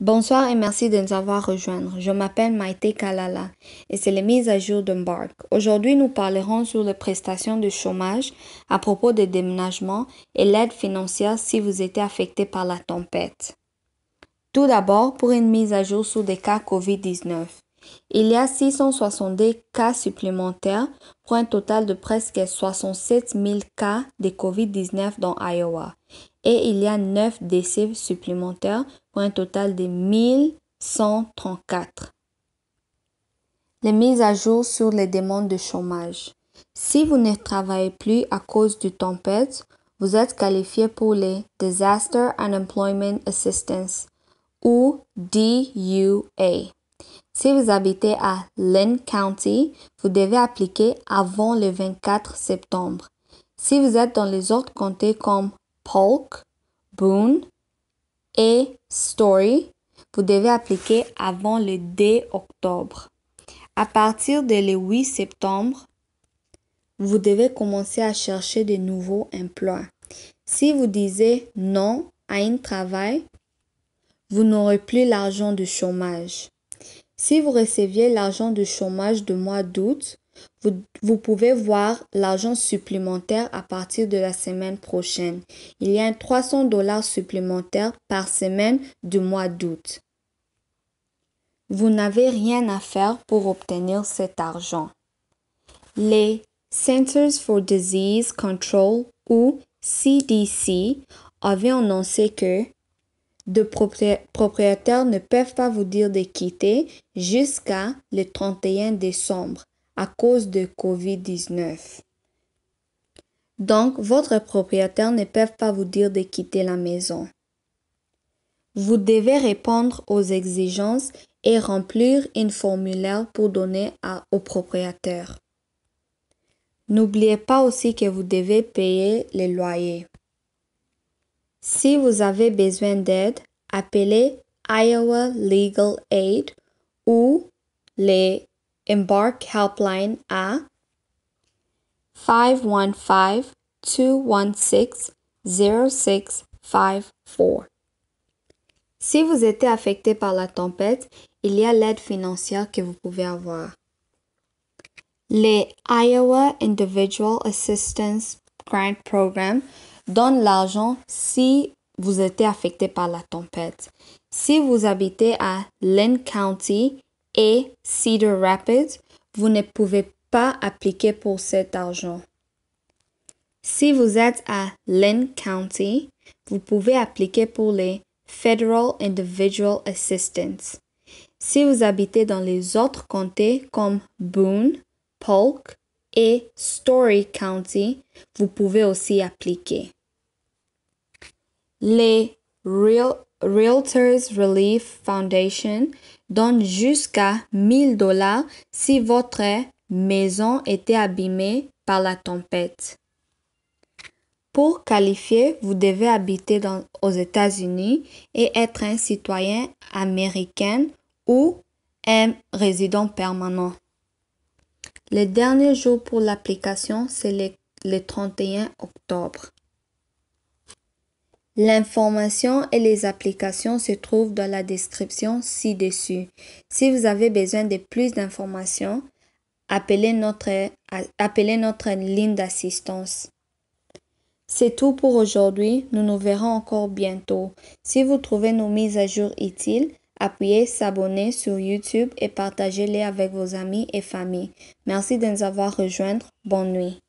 Bonsoir et merci de nous avoir rejoints. Je m'appelle Maite Kalala et c'est les mises à jour d'Embark. Aujourd'hui, nous parlerons sur les prestations de chômage à propos des déménagements et l'aide financière si vous étiez affecté par la tempête. Tout d'abord, pour une mise à jour sur des cas COVID-19. Il y a 662 cas supplémentaires pour un total de presque 67 000 cas de COVID-19 dans Iowa et il y a 9 décives supplémentaires pour un total de 1134. Les mises à jour sur les demandes de chômage. Si vous ne travaillez plus à cause du tempête, vous êtes qualifié pour les Disaster Unemployment Assistance ou DUA. Si vous habitez à Linn County, vous devez appliquer avant le 24 septembre. Si vous êtes dans les autres comtés comme Polk, Boone et Story, vous devez appliquer avant le 2 octobre. À partir de 8 septembre, vous devez commencer à chercher de nouveaux emplois. Si vous disiez non à un travail, vous n'aurez plus l'argent de chômage. Si vous receviez l'argent de chômage de mois d'août, vous, pouvez voir l'argent supplémentaire à partir de la semaine prochaine. Il y a 300 dollars supplémentaires par semaine du mois d'août. Vous n'avez rien à faire pour obtenir cet argent. Les Centers for Disease Control ou CDC avaient annoncé que de propriétaires ne peuvent pas vous dire de quitter jusqu'à le 31 décembre à cause de COVID-19. Donc, votre propriétaire ne peut pas vous dire de quitter la maison. Vous devez répondre aux exigences et remplir une formulaire pour donner à, au propriétaire. N'oubliez pas aussi que vous devez payer les loyers. Si vous avez besoin d'aide, appelez Iowa Legal Aid ou les Embark Helpline à 515-216-0654. Si vous êtes affecté par la tempête, il y a l'aide financière que vous pouvez avoir. Les Iowa Individual Assistance Grant Program donnent l'argent si vous êtes affecté par la tempête. Si vous habitez à Lynn County, et Cedar Rapids, vous ne pouvez pas appliquer pour cet argent. Si vous êtes à Lynn County, vous pouvez appliquer pour les Federal Individual Assistance. Si vous habitez dans les autres comtés comme Boone, Polk et Story County, vous pouvez aussi appliquer. Les Real Realtors Relief Foundation donne jusqu'à 1000 dollars si votre maison était abîmée par la tempête. Pour qualifier, vous devez habiter aux États-Unis et être un citoyen américain ou un résident permanent. Le dernier jour pour l'application, c'est le 31 octobre. L'information et les applications se trouvent dans la description ci-dessus. Si vous avez besoin de plus d'informations, appelez notre, notre ligne d'assistance. C'est tout pour aujourd'hui. Nous nous verrons encore bientôt. Si vous trouvez nos mises à jour utiles, appuyez s'abonner sur YouTube et partagez-les avec vos amis et familles. Merci de nous avoir rejoints. Bonne nuit.